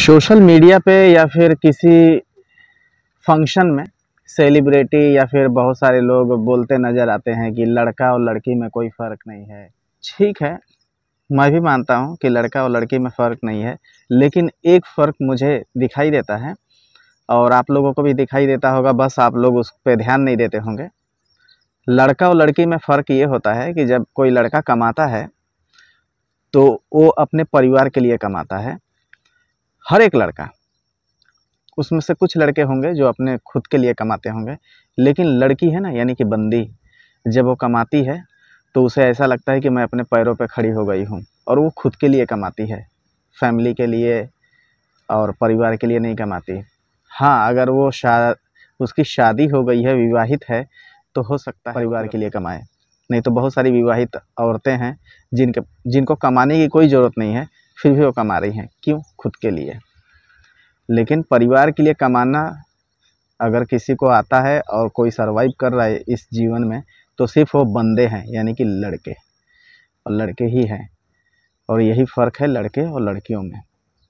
social media पे या फिर किसी फंक्शन में सेलिब्रिटी या फिर बहुत सारे लोग बोलते नज़र आते हैं कि लड़का और लड़की में कोई फ़र्क नहीं है ठीक है मैं भी मानता हूँ कि लड़का और लड़की में फ़र्क नहीं है लेकिन एक फ़र्क मुझे दिखाई देता है और आप लोगों को भी दिखाई देता होगा बस आप लोग उस पर ध्यान नहीं देते होंगे लड़का और लड़की में फ़र्क ये होता है कि जब कोई लड़का कमाता है तो वो अपने परिवार के लिए कमाता है हर एक लड़का उसमें से कुछ लड़के होंगे जो अपने खुद के लिए कमाते होंगे लेकिन लड़की है ना यानी कि बंदी जब वो कमाती है तो उसे ऐसा लगता है कि मैं अपने पैरों पर खड़ी हो गई हूँ और वो खुद के लिए कमाती है फैमिली के लिए और परिवार के लिए नहीं कमाती हाँ अगर वो शा उसकी शादी हो गई है विवाहित है तो हो सकता है परिवार के लिए कमाए नहीं तो बहुत सारी विवाहित औरतें हैं जिनके जिनको कमाने की कोई ज़रूरत नहीं है फिर भी वो कमा रही हैं क्यों खुद के लिए लेकिन परिवार के लिए कमाना अगर किसी को आता है और कोई सरवाइव कर रहा है इस जीवन में तो सिर्फ वो बंदे हैं यानी कि लड़के और लड़के ही हैं और यही फ़र्क है लड़के और लड़कियों में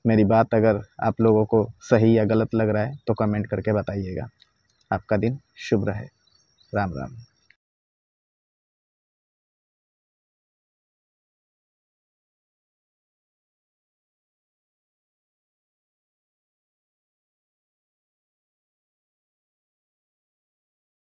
मेरी बात अगर आप लोगों को सही या गलत लग रहा है तो कमेंट करके बताइएगा आपका दिन शुभ रहे राम राम